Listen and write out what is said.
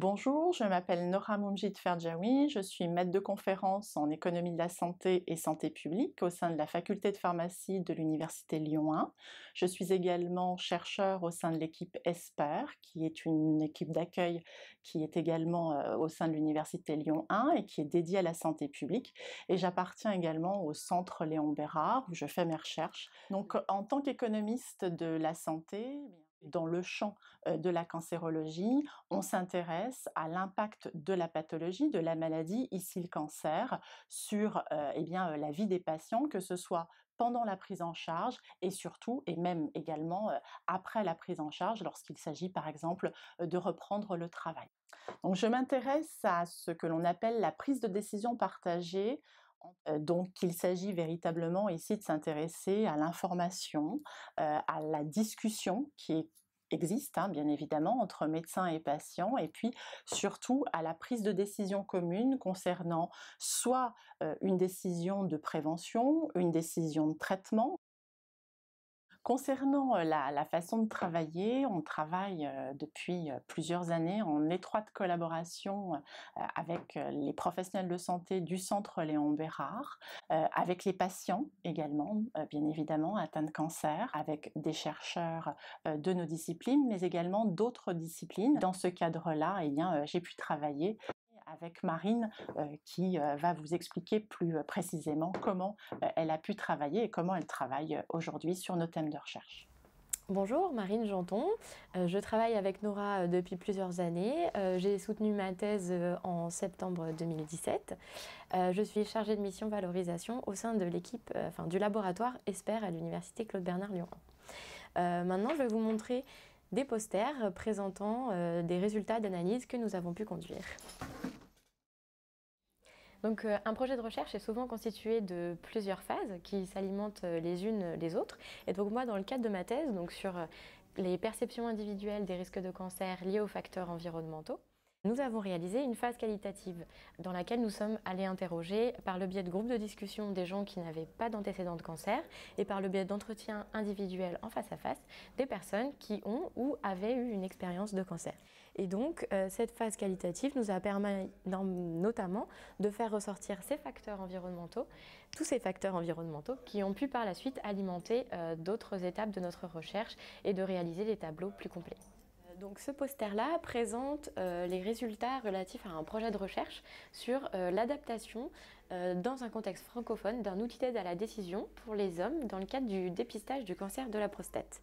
Bonjour, je m'appelle Nora Moumjid Ferjawi, je suis maître de conférence en économie de la santé et santé publique au sein de la faculté de pharmacie de l'Université Lyon 1. Je suis également chercheur au sein de l'équipe ESPER, qui est une équipe d'accueil qui est également euh, au sein de l'Université Lyon 1 et qui est dédiée à la santé publique. Et j'appartiens également au centre Léon Bérard où je fais mes recherches. Donc en tant qu'économiste de la santé, eh dans le champ de la cancérologie, on s'intéresse à l'impact de la pathologie, de la maladie, ici le cancer, sur eh bien, la vie des patients, que ce soit pendant la prise en charge et surtout, et même également après la prise en charge, lorsqu'il s'agit par exemple de reprendre le travail. Donc je m'intéresse à ce que l'on appelle la prise de décision partagée euh, donc il s'agit véritablement ici de s'intéresser à l'information, euh, à la discussion qui existe, hein, bien évidemment, entre médecins et patients, et puis surtout à la prise de décision commune concernant soit euh, une décision de prévention, une décision de traitement, Concernant la, façon de travailler, on travaille depuis plusieurs années en étroite collaboration avec les professionnels de santé du centre Léon Bérard, avec les patients également, bien évidemment, atteints de cancer, avec des chercheurs de nos disciplines, mais également d'autres disciplines. Dans ce cadre-là, eh j'ai pu travailler avec Marine euh, qui euh, va vous expliquer plus euh, précisément comment elle a pu travailler et comment elle travaille aujourd'hui sur nos thèmes de recherche. Bonjour, Marine Janton. je travaille avec Nora depuis plusieurs années. J'ai soutenu ma thèse en septembre 2017. je suis chargée de mission valorisation au sein de l'équipe, enfin, du laboratoire ESPER à l'université Claude Bernard Lyon. maintenant, je vais vous montrer des posters présentant des résultats d'analyse que nous avons pu conduire. Donc euh, un projet de recherche est souvent constitué de plusieurs phases qui s'alimentent euh, les unes les autres. Et donc moi, dans le cadre de ma thèse, donc sur euh, les perceptions individuelles des risques de cancer liés aux facteurs environnementaux, nous avons réalisé une phase qualitative dans laquelle nous sommes allés interroger par le biais de groupes de discussion des gens qui n'avaient pas d'antécédents de cancer et par le biais d'entretiens individuels en face à face des personnes qui ont ou avaient eu une expérience de cancer. Et donc euh, cette phase qualitative nous a permis notamment de faire ressortir ces facteurs environnementaux, tous ces facteurs environnementaux qui ont pu par la suite alimenter euh, d'autres étapes de notre recherche et de réaliser des tableaux plus complets. Donc ce poster-là présente euh, les résultats relatifs à un projet de recherche sur euh, l'adaptation euh, dans un contexte francophone d'un outil d'aide à la décision pour les hommes dans le cadre du dépistage du cancer de la prostate.